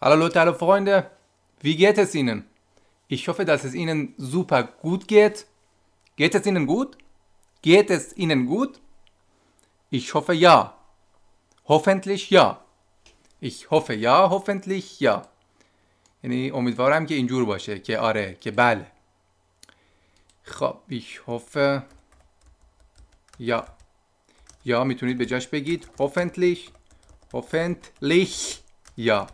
Hallo Leute, hallo Freunde, wie geht es Ihnen? Ich hoffe, dass es Ihnen super gut geht. Geht es Ihnen gut? Geht es Ihnen gut? Ich hoffe ja. Hoffentlich ja. Ich hoffe ja, hoffentlich ja. یعنی امیدوارم که اینجور باشه که آره که بله خب ich hoffe ja ja میتونید به جاش بگید hoffentlich hoffentlich ja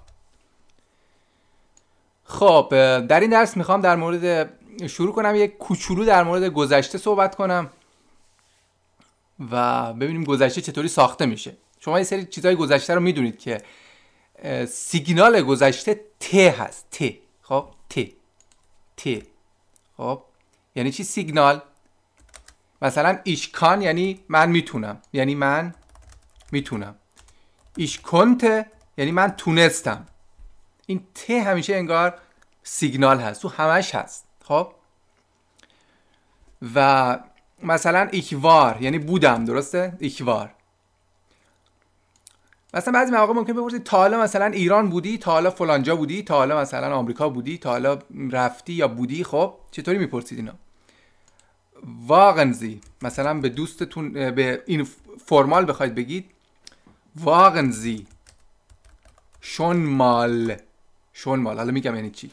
خب در این درس میخوام در مورد شروع کنم یک کوچولو در مورد گذشته صحبت کنم و ببینیم گذشته چطوری ساخته میشه شما یه سری چیزهای گذشته رو میدونید که سیگنال گذشته ت هست ت خب ت ت خب یعنی چی سیگنال مثلا ایشکان یعنی من میتونم یعنی من میتونم ایشکنت یعنی من تونستم این ت همیشه انگار سیگنال هست تو همش هست خب و مثلا ایکوار یعنی بودم درسته ایکوار مثلا بعضی مواقع ممکن بپرسید تا حالا مثلا ایران بودی تا حالا فلانجا بودی تا حالا مثلا آمریکا بودی تا حالا رفتی یا بودی خب چطوری میپرسید اینا واقنزی مثلا به دوستتون به این فرمال بخواید بگید واقنزی شون مال. حالا میگم یعنی چی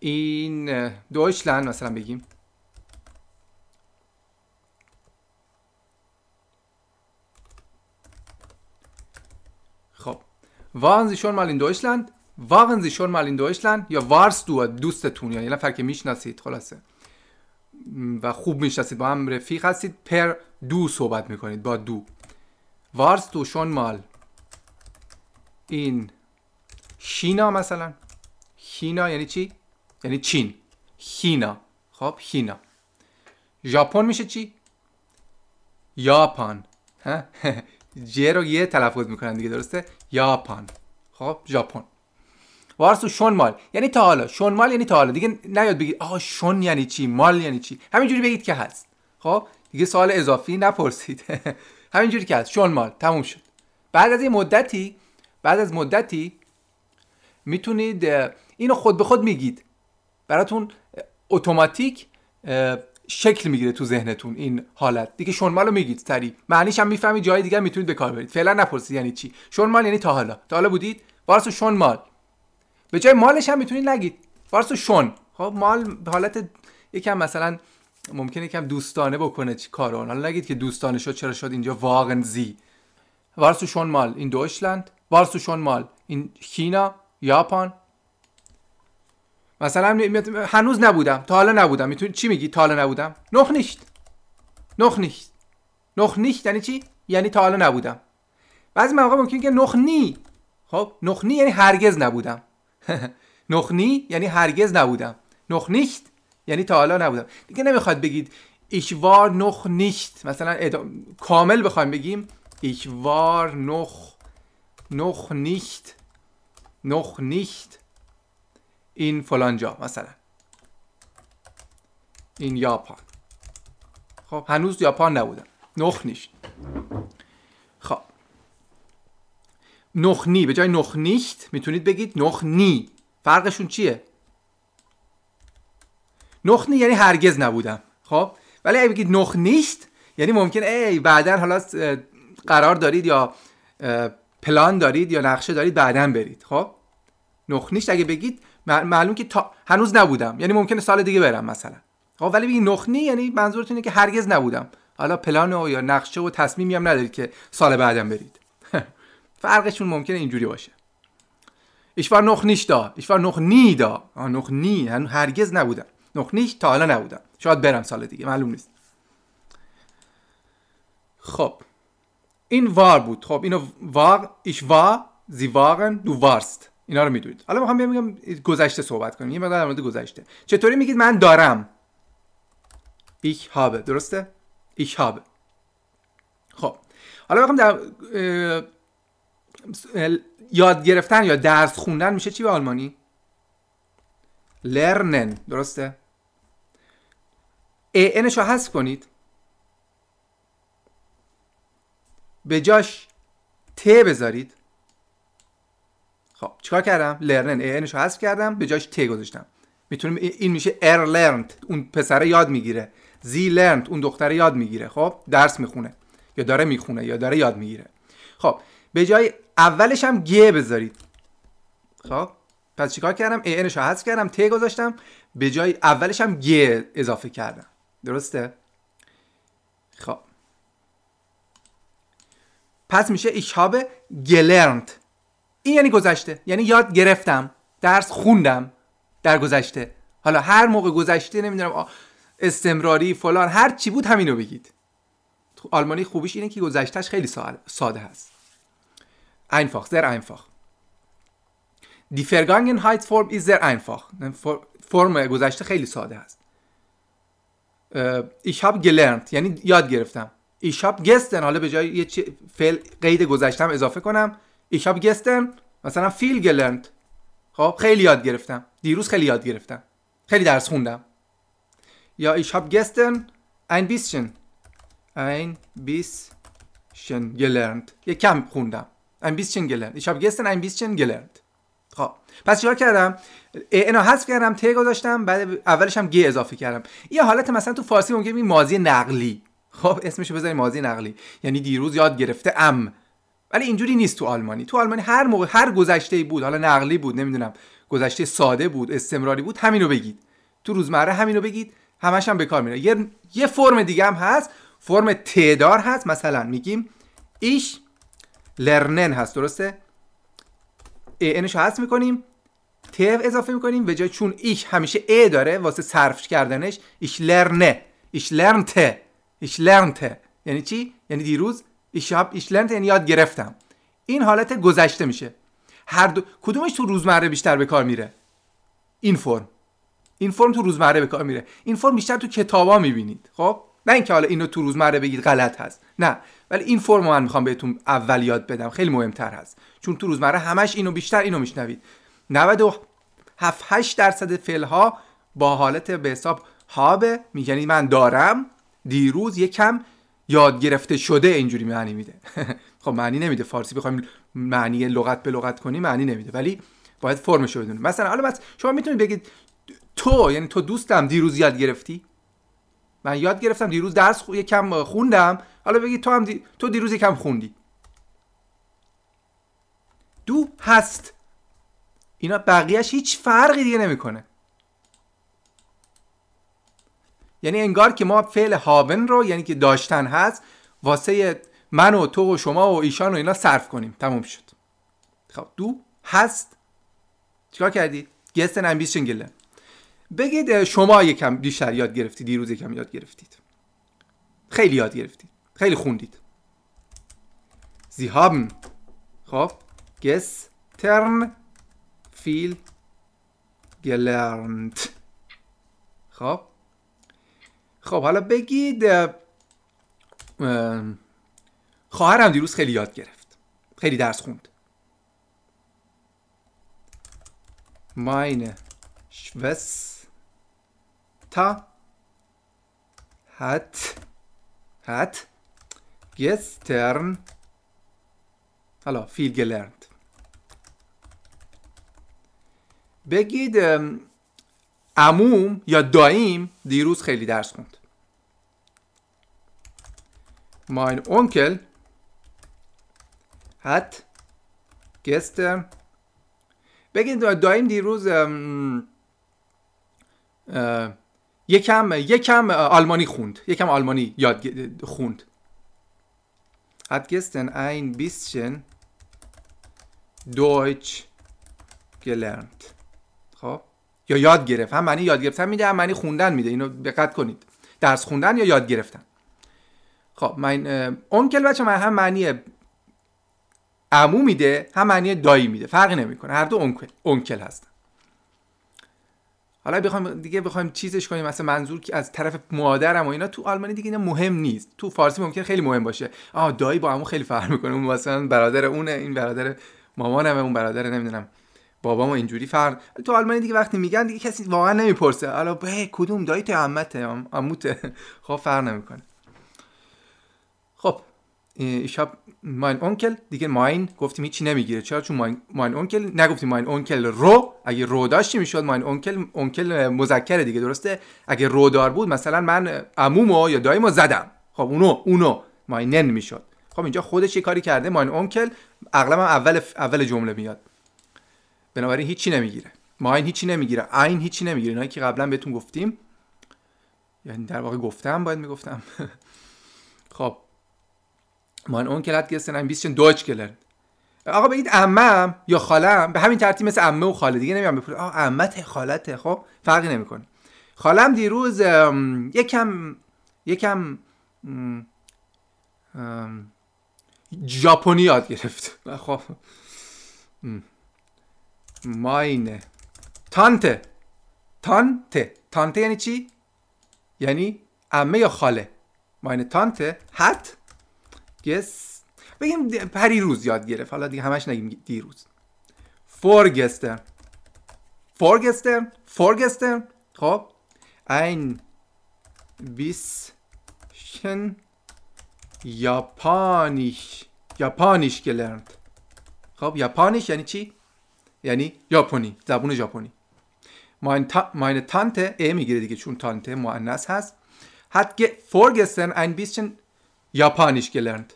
این دویشلند مثلا بگیم خب واغنزی شون مال این in Deutschland waren شون یا وارس دو دوستتون یا یعنی نفر که میشناسید خلاصه و خوب میشناسید با هم رفیق هستید پر دو صحبت میکنید با دو وارس دو شون مال. این شینا مثلا خینا یعنی چی یعنی چین خینا خب خینا ژاپن میشه چی یاپان ج رو یه تلفظ میکنن دیگه درسته یاپان خب ژاپن وارسو مال یعنی تا حالا شونمال یعنی تا حالا دیگه نیاد بگید آه شون یعنی چی مال یعنی چی همینجوری بگید که هست خب دیگه سوال اضافی نپرسید همینجوری که هست مال تموم شد بعد از این مدتی بعد از مدتی میتونید اینو خود به خود میگید براتون اتوماتیک شکل میگیره تو ذهنتون این حالت دیگه شونمالو میگید تری معنیش هم میفهمید جای دیگه میتونید به کار برید فعلا نپرسید یعنی چی شنمال یعنی تا حالا تا حالا بودید وارسو شنمال به جای مالش هم میتونید نگید وارسو شن خب مال به حالت یکم مثلا ممکنه یکم دوستانه بکنه چی حالا نگید که دوستانه شد چرا شد اینجا واقعا زی وارسو شنمال این دوشلند وارسو شنمال این کینا یاپان مثلا هنوز نبودم تا حالا نبودم میتونی چی میگی تا حالا نبودم نخ نیشت نخ نیشت نخ نیشت یعنی چی یعنی تا حالا نبودم بعضی مواقع ممکن که نی خب نی یعنی هرگز نبودم نی یعنی هرگز نبودم نخ نیشت یعنی تا حالا نبودم دیگه نمیخواد بگید ایشوار نخ نیشت مثلا کامل بخوایم بگیم وار نخ نخ نیشت noch nicht in فلانجا مثلا این یاپان خب هنوز یاپان نبودم نخ نیشت خب نخنی به جای نخ نیشت میتونید بگید نی فرقشون چیه نخنی یعنی هرگز نبودم خب ولی اگه بگید نخ نیشت یعنی ممکن ای بعدا حالا قرار دارید یا پلان دارید یا نقشه دارید بعدا برید خب نخنیش اگه بگید معلوم که تا هنوز نبودم یعنی ممکنه سال دیگه برم مثلا خب ولی بگید نخنی یعنی منظورتون اینه که هرگز نبودم حالا پلان و یا نقشه و تصمیمی هم ندارید که سال بعدم برید فرقشون ممکنه اینجوری باشه ich نخ noch nicht da ich war noch هرگز نبودم نخ تا حالا نبودم شاید برم سال دیگه معلوم نیست خب این وار بود خب اینو وار ایش وار زی وارن دو وارست اینا رو میدونید حالا میخوام بگم گذشته صحبت کنیم یه مقدار در مورد گذشته چطوری میگید من دارم ایش هابه درسته ایش هابه خب حالا میخوام در یاد گرفتن یا درس خوندن میشه چی به آلمانی لرنن درسته ا انشو حذف کنید به جاش ت بذارید خب چیکار کردم لرن انش رو حذف کردم به جاش ت گذاشتم میتونیم این میشه ار لرنت اون پسره یاد میگیره زی لرنت اون دختره یاد میگیره خب درس میخونه یا داره میخونه یا داره یاد میگیره خب به جای اولش هم گ بذارید خب پس چیکار کردم ان رو حذف کردم ت گذاشتم به جای اولش هم گ اضافه کردم درسته خب پس میشه ایشاب گلرنت. این یعنی گذشته یعنی یاد گرفتم درس خوندم در گذشته حالا هر موقع گذشته نمیدونم استمراری فلان هر چی بود همینو بگید آلمانی خوبیش اینه که گذشتهش خیلی ساده هست einfach sehr einfach Die Vergangenheitsform ist sehr einfach یعنی فرم گذشته خیلی ساده هست ich habe یعنی یاد گرفتم هاب گستن حالا به جای یه چی فعل قید گذشتم اضافه کنم هاب گستن مثلا فیل گلرند خب خیلی یاد گرفتم دیروز خیلی یاد گرفتم خیلی درس خوندم یا هاب گستن این بیسشن این بیسشن گلند یه کم خوندم این بیسشن گلند ایش هاب گستن، این بیسشن گلند خب پس چیکار کردم انا حذف کردم ت گذاشتم بعد اولش هم گ اضافه کردم یه حالت مثلا تو فارسی ممکنه این ماضی نقلی خب اسمشو بذاریم ماضی نقلی یعنی دیروز یاد گرفته ام ولی اینجوری نیست تو آلمانی تو آلمانی هر موقع هر گذشته ای بود حالا نقلی بود نمیدونم گذشته ساده بود استمراری بود همینو بگید تو روزمره همینو بگید همش هم به کار میره یه،, فرم دیگه هم هست فرم تعدار هست مثلا میگیم ایش لرنن هست درسته انش هست میکنیم ت اضافه میکنیم به جای چون ایش همیشه ا داره واسه صرف کردنش ایش لرنه ایش لرنته ich lernte یعنی چی یعنی دیروز یعنی یاد گرفتم این حالت گذشته میشه هر کدومش تو روزمره بیشتر به کار میره این فرم این فرم تو روزمره به کار میره این فرم بیشتر تو کتابا میبینید خب نه اینکه حالا اینو تو روزمره بگید غلط هست نه ولی این فرم من میخوام بهتون اول یاد بدم خیلی مهمتر هست چون تو روزمره همش اینو بیشتر اینو میشنوید 97 8 درصد فعل ها با حالت به حساب هاب میگنی من دارم دیروز یکم یاد گرفته شده اینجوری معنی میده خب معنی نمیده فارسی بخوایم معنی لغت به لغت کنی معنی نمیده ولی باید فرمش رو بدونیم مثلا حالا شما میتونید بگید تو یعنی تو دوستم دیروز یاد گرفتی من یاد گرفتم دیروز درس خو... یکم خوندم حالا بگید تو هم دی... تو دیروز یکم خوندی دو هست اینا بقیهش هیچ فرقی دیگه نمیکنه یعنی انگار که ما فعل هابن رو یعنی که داشتن هست واسه من و تو و شما و ایشان و اینا صرف کنیم تموم شد خب دو هست چیکار کردی گستن امبیشن گله بگید شما یکم بیشتر یاد گرفتید دیروز یکم یاد گرفتید خیلی یاد گرفتید خیلی خوندید زی هابن خب گستن فیل گلرنت خب خب حالا بگید خواهرم دیروز خیلی یاد گرفت خیلی درس خوند ماین شوس تا هت هت گسترن حالا فیل گلرند بگید عموم یا داییم دیروز خیلی درس خوند Mein Onkel hat gestern بگید دایم دیروز یکم یکم آلمانی خوند یکم آلمانی یاد خوند hat gestern ein bisschen Deutsch gelernt خب یا یاد گرفت هم معنی یاد گرفتن میده هم معنی خوندن میده اینو دقت کنید درس خوندن یا یاد گرفتن خب من اونکل بچه من هم معنی عمو میده هم معنی دایی میده فرقی نمیکنه هر دو اونکل, اونکل هستن حالا بخوایم دیگه بخوایم چیزش کنیم مثلا منظور که از طرف مادرم و اینا تو آلمانی دیگه اینا مهم نیست تو فارسی ممکن خیلی مهم باشه آه دایی با عمو خیلی فرق میکنه اون مثلا برادر اونه این برادر مامانم اون برادر نمیدونم بابامو اینجوری فرق تو آلمانی دیگه وقتی میگن دیگه کسی واقعا نمیپرسه حالا به کدوم دایی تو عمته عموته خب فرق نمیکنه ich habe mein اونکل دیگه ماین گفتیم هیچی نمیگیره چرا چون ماین ماین اونکل نگفتیم ماین اونکل رو اگه رو داشتی میشد ماین اونکل اونکل مذکر دیگه درسته اگه رو دار بود مثلا من عمومو یا دایمو زدم خب اونو اونو ماینن میشد خب اینجا خودش یه کاری کرده ماین اونکل اغلب اول اول جمله میاد بنابراین هیچی نمیگیره ماین هیچی نمیگیره این هیچی نمیگیره اینایی که قبلا بهتون گفتیم یعنی در واقع گفتم باید میگفتم خب mein onkel hat gestern ein bisschen Deutsch gelernt. آقا بگید عمم یا خالم به همین ترتیب مثل عمه و خاله دیگه نمیام بپرسید آقا عمت خالته خب فرقی نمیکنه خالم دیروز یکم یکم ژاپنی یاد گرفت خب ماینه تانته تانته تانته یعنی چی یعنی عمه یا خاله ماینه تانته هت گس بگیم پری روز یاد گرفت حالا دیگه همش نگیم دیروز فورگستر فورگستر فورگستر خب این بیسشن یاپانیش یاپانیش گلرند خب یاپانیش یعنی چی؟ یعنی ژاپنی زبون ژاپنی ماین تانته ا میگیره دیگه چون تانته مؤنث هست که ge این بیس شن یاپانیش گلرند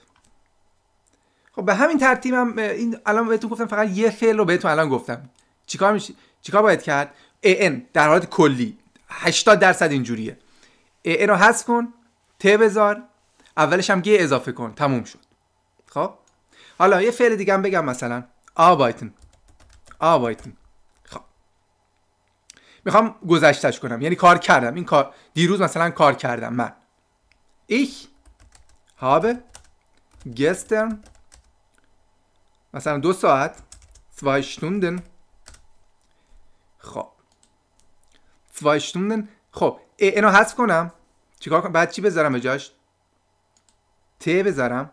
خب به همین ترتیبم هم این الان بهتون گفتم فقط یه فعل رو بهتون الان گفتم چیکار میشه چیکار باید کرد ان در حالت کلی 80 درصد اینجوریه ان رو حذف کن ت بذار اولش هم گه اضافه کن تموم شد خب حالا یه فعل دیگه بگم مثلا آبایتن آبایتن خب میخوام گذشتش کنم یعنی کار کردم این کار دیروز مثلا کار کردم من ایک habe gestern مثلا دو ساعت zwei Stunden خب zwei Stunden خب اینو حذف کنم چیکار کنم بعد چی بذارم بجاش ت بذارم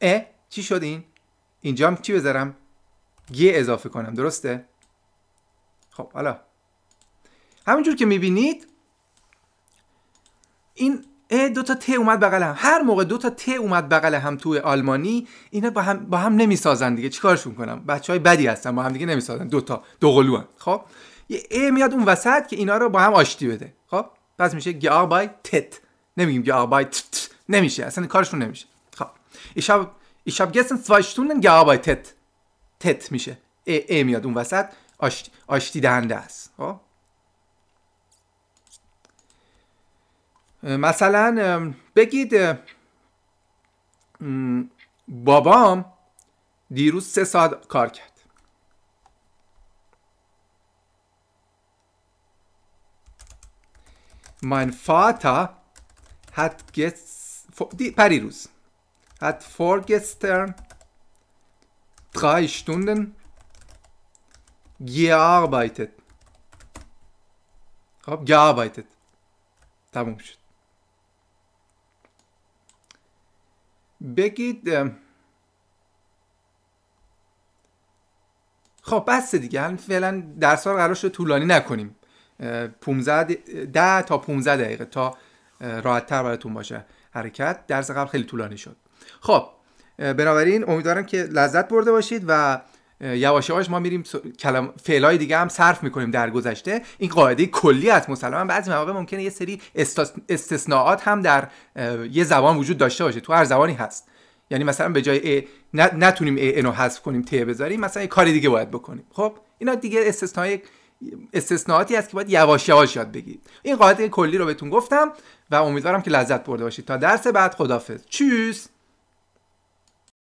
ا چی شد این اینجا هم چی بذارم گ اضافه کنم درسته خب حالا همونجور که میبینید این دو تا ت اومد بغل هم هر موقع دو تا ت اومد بغل هم توی آلمانی اینا با هم با هم نمیسازن دیگه چیکارشون کنم بچهای بدی هستن با هم دیگه نمیسازن دو تا دو هم. خب یه ای میاد اون وسط که اینا رو با هم آشتی بده خب پس میشه بای تت نمیگیم بای تت نمیشه اصلا کارشون نمیشه خب ich habe ich habe gestern zwei تت میشه ا میاد اون وسط آشتی, آشتی دهنده است خب مثلا بگید بابام دیروز سه ساعت کار کرد من فاتا هد گست پری روز هد فور درای تقایشتوندن گیه خب گیه تموم شد بگید خب بس دیگه هم فعلا درس رو قرار شد طولانی نکنیم 15 ده تا 15 دقیقه تا راحت تر براتون باشه حرکت درس قبل خیلی طولانی شد خب بنابراین امیدوارم که لذت برده باشید و یواش یواش ما میریم کلام فعلای دیگه هم صرف میکنیم در گذشته این قاعده کلی است مسلما بعضی مواقع ممکنه یه سری استثناءات هم در یه زبان وجود داشته باشه تو هر زبانی هست یعنی مثلا به جای نتونیم ا اینو حذف کنیم ت بذاریم مثلا یه کار دیگه باید بکنیم خب اینا دیگه استثنای استثناءاتی است که باید یواش یواش یاد بگیرید این قاعده کلی رو بهتون گفتم و امیدوارم که لذت برده باشید تا درس بعد خدافظ چوس